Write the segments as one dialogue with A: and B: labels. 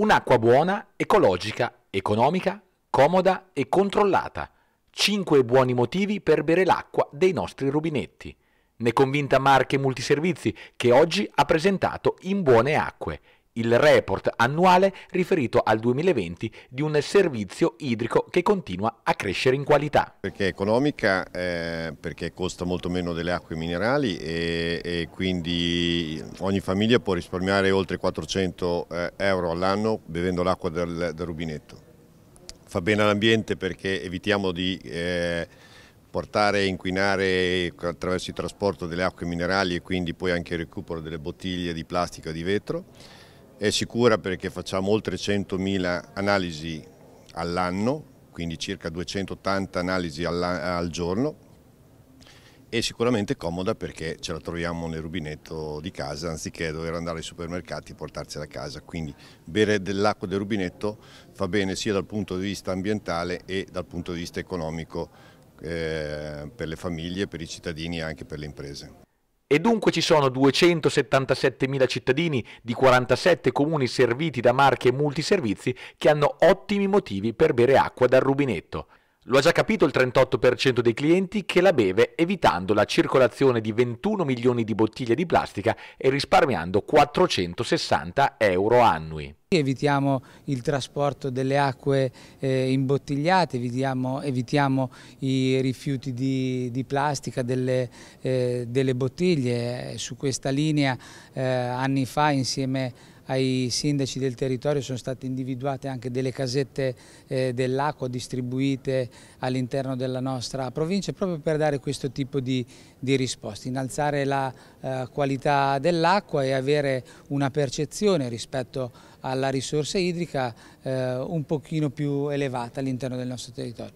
A: Un'acqua buona, ecologica, economica, comoda e controllata. 5 buoni motivi per bere l'acqua dei nostri rubinetti. Ne convinta Marche Multiservizi che oggi ha presentato In Buone Acque, il report annuale riferito al 2020 di un servizio idrico che continua a crescere in qualità. Perché è economica, eh, perché costa molto meno delle acque
B: minerali e, e quindi ogni famiglia può risparmiare oltre 400 eh, euro all'anno bevendo l'acqua del, del, rubinetto. Fa bene all'ambiente perché evitiamo di... Eh, portare e inquinare attraverso il trasporto delle acque minerali e quindi poi anche il recupero delle bottiglie di plastica e di vetro è sicura perché facciamo oltre 100.000 analisi all'anno, quindi circa 280 analisi al giorno e sicuramente comoda perché ce la troviamo nel rubinetto di casa anziché dover andare ai supermercati e portarsela a casa, quindi bere dell'acqua del rubinetto fa bene sia dal punto di vista ambientale e dal punto di vista economico eh, per le famiglie, per i cittadini e anche per le
A: imprese. E dunque ci sono 277.000 cittadini di 47 comuni serviti da marche multiservizi che hanno ottimi motivi per bere acqua dal rubinetto. Lo ha già capito il 38% dei clienti che la beve evitando la circolazione di 21 milioni di bottiglie di plastica e risparmiando 460 euro annui.
C: Evitiamo il trasporto delle acque eh, imbottigliate, evitiamo, evitiamo, i rifiuti di, di plastica delle, eh, delle, bottiglie. Su questa linea eh, anni fa insieme a ai sindaci del territorio sono state individuate anche delle casette eh, dell'acqua distribuite all'interno della nostra provincia proprio per dare questo tipo di, di risposte, innalzare la eh, qualità dell'acqua e avere una percezione rispetto alla risorsa idrica eh, un pochino più elevata all'interno del nostro territorio.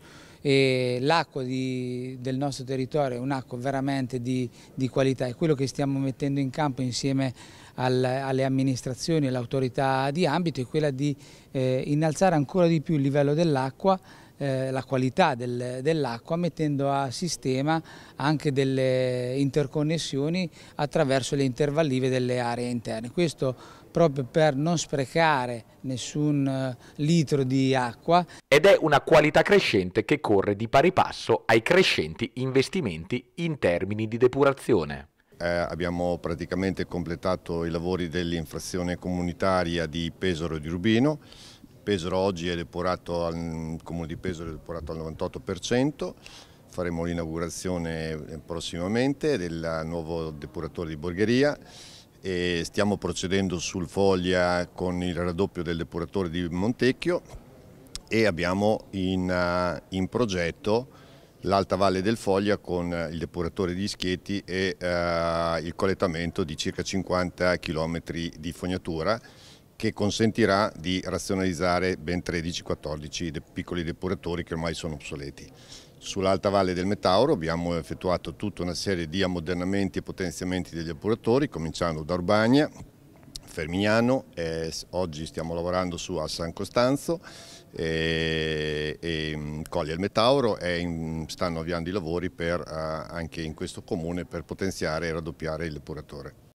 C: L'acqua del nostro territorio è un'acqua veramente di, di, qualità, e quello che stiamo mettendo in campo insieme al, alle amministrazioni e all'autorità di ambito, è quella di eh, innalzare ancora di più il livello dell'acqua eh, la qualità del, dell'acqua mettendo a sistema anche delle interconnessioni attraverso le intervallive delle aree interne. Questo proprio per non sprecare nessun eh, litro di acqua. Ed è una qualità
A: crescente che corre di pari passo ai crescenti investimenti in termini di
B: depurazione. Eh, abbiamo praticamente completato i lavori dell'infrazione comunitaria di Pesaro e di Rubino, Pesaro oggi è depurato al, il comune di Pesaro è depurato al 98%, faremo l'inaugurazione eh, prossimamente del nuovo depuratore di Borgheria e stiamo procedendo sul Foglia con il raddoppio del depuratore di Montecchio e abbiamo in, eh, in progetto l'Alta Valle del Foglia con il depuratore di Ischietti e eh, il collettamento di circa 50 km di fognatura che consentirà di razionalizzare ben 13-14 de piccoli depuratori che ormai sono obsoleti. Sull'alta valle del Metauro abbiamo effettuato tutta una serie di ammodernamenti e potenziamenti degli depuratori, cominciando da Urbagna, Fermignano, eh, oggi stiamo lavorando su a San Costanzo e, e mm, Colli al Metauro e in, stanno avviando i lavori per, anche in questo comune per potenziare e raddoppiare il depuratore.